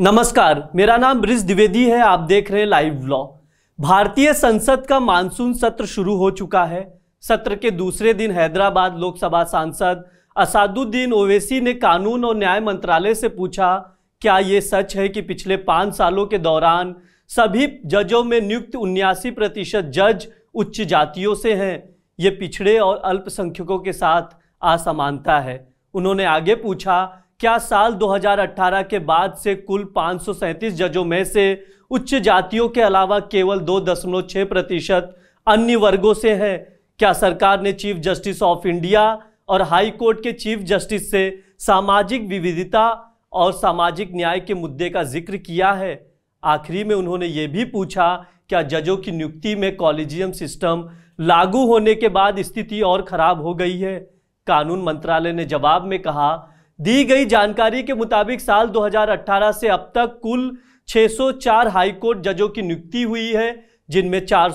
नमस्कार मेरा नाम ब्रिज द्विवेदी है आप देख रहे हैं लाइव ब्लॉग भारतीय संसद का मानसून सत्र शुरू हो चुका है सत्र के दूसरे दिन हैदराबाद लोकसभा सांसद असादुद्दीन ओवैसी ने कानून और न्याय मंत्रालय से पूछा क्या ये सच है कि पिछले पाँच सालों के दौरान सभी जजों में नियुक्त उन्यासी प्रतिशत जज उच्च जातियों से हैं ये पिछड़े और अल्पसंख्यकों के साथ असमानता है उन्होंने आगे पूछा क्या साल 2018 के बाद से कुल पाँच जजों में से उच्च जातियों के अलावा केवल दो दशमलव छः प्रतिशत अन्य वर्गों से हैं क्या सरकार ने चीफ जस्टिस ऑफ इंडिया और हाई कोर्ट के चीफ जस्टिस से सामाजिक विविधता और सामाजिक न्याय के मुद्दे का जिक्र किया है आखिरी में उन्होंने ये भी पूछा क्या जजों की नियुक्ति में कॉलेजियम सिस्टम लागू होने के बाद स्थिति और खराब हो गई है कानून मंत्रालय ने जवाब में कहा दी गई जानकारी के मुताबिक साल 2018 से अब तक कुल 604 हाईकोर्ट जजों की नियुक्ति हुई है जिनमें चार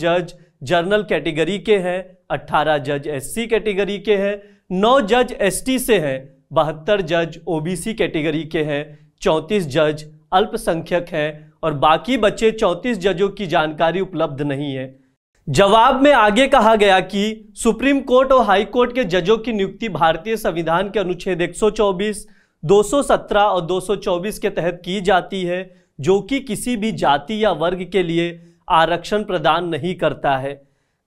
जज जर्नल कैटेगरी के हैं 18 जज एससी कैटेगरी के हैं 9 जज एसटी से हैं बहत्तर जज ओबीसी कैटेगरी के हैं 34 जज अल्पसंख्यक हैं और बाकी बचे 34 जजों की जानकारी उपलब्ध नहीं है जवाब में आगे कहा गया कि सुप्रीम कोर्ट और हाई कोर्ट के जजों की नियुक्ति भारतीय संविधान के अनुच्छेद 124, 217 और 224 के तहत की जाती है जो कि किसी भी जाति या वर्ग के लिए आरक्षण प्रदान नहीं करता है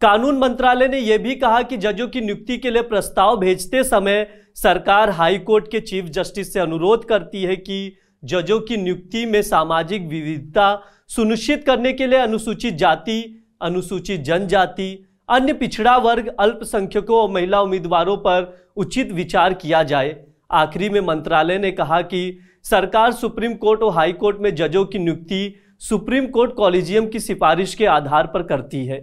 कानून मंत्रालय ने यह भी कहा कि जजों की नियुक्ति के लिए प्रस्ताव भेजते समय सरकार हाई कोर्ट के चीफ जस्टिस से अनुरोध करती है कि जजों की नियुक्ति में सामाजिक विविधता सुनिश्चित करने के लिए अनुसूचित जाति अनुसूचित जनजाति अन्य पिछड़ा वर्ग अल्पसंख्यकों और महिला उम्मीदवारों पर उचित विचार किया जाए आखिरी में मंत्रालय ने कहा कि सरकार सुप्रीम कोर्ट और हाई कोर्ट में जजों की नियुक्ति सुप्रीम कोर्ट कॉलेजियम की सिफारिश के आधार पर करती है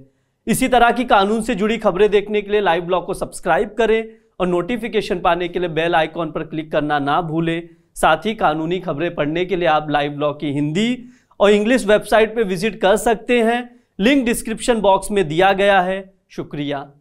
इसी तरह की कानून से जुड़ी खबरें देखने के लिए लाइव ब्लॉग को सब्सक्राइब करें और नोटिफिकेशन पाने के लिए बेल आइकॉन पर क्लिक करना ना भूलें साथ ही कानूनी खबरें पढ़ने के लिए आप लाइव ब्लॉग की हिंदी और इंग्लिश वेबसाइट पर विजिट कर सकते हैं लिंक डिस्क्रिप्शन बॉक्स में दिया गया है शुक्रिया